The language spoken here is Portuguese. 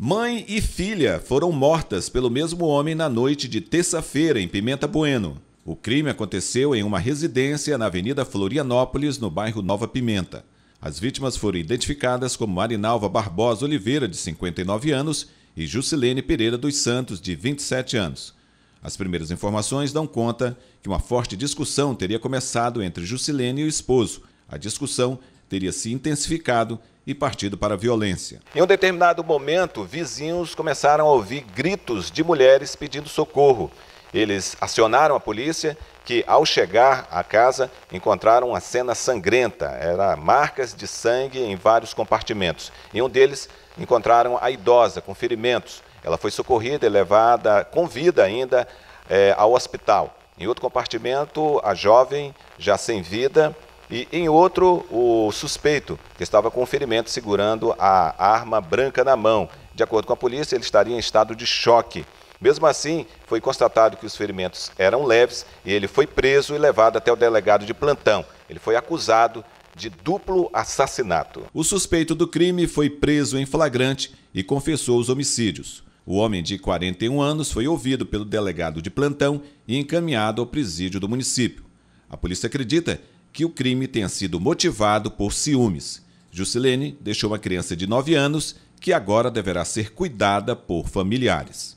Mãe e filha foram mortas pelo mesmo homem na noite de terça-feira em Pimenta Bueno. O crime aconteceu em uma residência na Avenida Florianópolis, no bairro Nova Pimenta. As vítimas foram identificadas como Marinalva Barbosa Oliveira, de 59 anos, e Jusilene Pereira dos Santos, de 27 anos. As primeiras informações dão conta que uma forte discussão teria começado entre Jusilene e o esposo. A discussão teria se intensificado e partido para a violência. Em um determinado momento, vizinhos começaram a ouvir gritos de mulheres pedindo socorro. Eles acionaram a polícia, que ao chegar à casa encontraram uma cena sangrenta. Era marcas de sangue em vários compartimentos. Em um deles encontraram a idosa com ferimentos. Ela foi socorrida e levada com vida ainda é, ao hospital. Em outro compartimento, a jovem já sem vida e em outro o suspeito, que estava com ferimento segurando a arma branca na mão. De acordo com a polícia, ele estaria em estado de choque. Mesmo assim, foi constatado que os ferimentos eram leves e ele foi preso e levado até o delegado de plantão. Ele foi acusado de duplo assassinato. O suspeito do crime foi preso em flagrante e confessou os homicídios. O homem de 41 anos foi ouvido pelo delegado de plantão e encaminhado ao presídio do município. A polícia acredita que o crime tenha sido motivado por ciúmes. Juscelene deixou uma criança de 9 anos que agora deverá ser cuidada por familiares.